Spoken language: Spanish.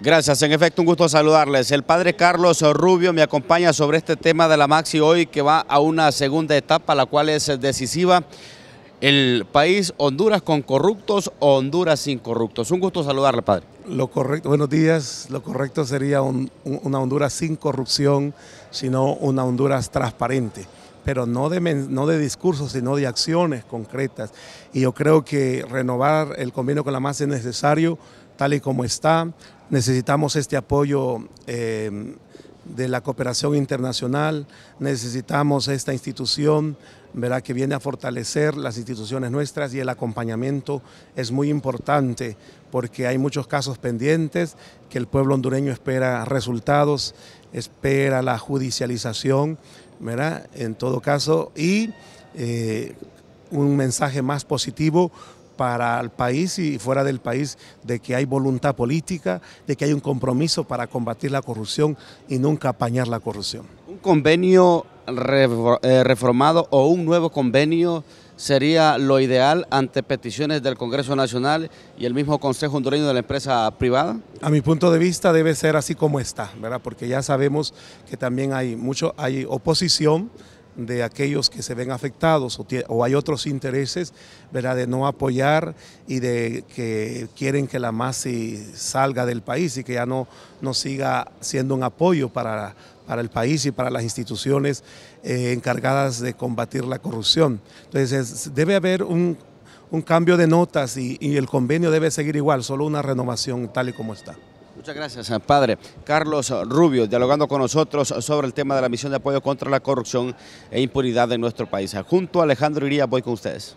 Gracias, en efecto un gusto saludarles. El padre Carlos Rubio me acompaña sobre este tema de la Maxi hoy que va a una segunda etapa, la cual es decisiva. El país Honduras con corruptos o Honduras sin corruptos. Un gusto saludarle, padre. Lo correcto, buenos días. Lo correcto sería una Honduras sin corrupción, sino una Honduras transparente pero no de, no de discursos, sino de acciones concretas. Y yo creo que renovar el convenio con la MAS es necesario, tal y como está. Necesitamos este apoyo. Eh, de la cooperación internacional, necesitamos esta institución, verdad que viene a fortalecer las instituciones nuestras y el acompañamiento es muy importante porque hay muchos casos pendientes que el pueblo hondureño espera resultados espera la judicialización, ¿verdad? En todo caso, y eh, un mensaje más positivo para el país y fuera del país de que hay voluntad política, de que hay un compromiso para combatir la corrupción y nunca apañar la corrupción. ¿Un convenio eh, reformado o un nuevo convenio sería lo ideal ante peticiones del Congreso Nacional y el mismo Consejo Hondureño de la Empresa Privada? A mi punto de vista debe ser así como está, ¿verdad? Porque ya sabemos que también hay mucho, hay oposición de aquellos que se ven afectados o, hay otros intereses ¿verdad? de no apoyar y de que quieren que la MASI salga del país y que ya no, siga siendo un apoyo para, para el país y para las instituciones eh, encargadas de combatir la corrupción. Entonces debe haber un, cambio de notas y el convenio debe seguir igual, solo una renovación tal y como está. Muchas gracias, eh, padre. Carlos Rubio, dialogando con nosotros sobre el tema de la misión de apoyo contra la corrupción e impunidad de nuestro país. Junto a Alejandro Iría, voy con ustedes.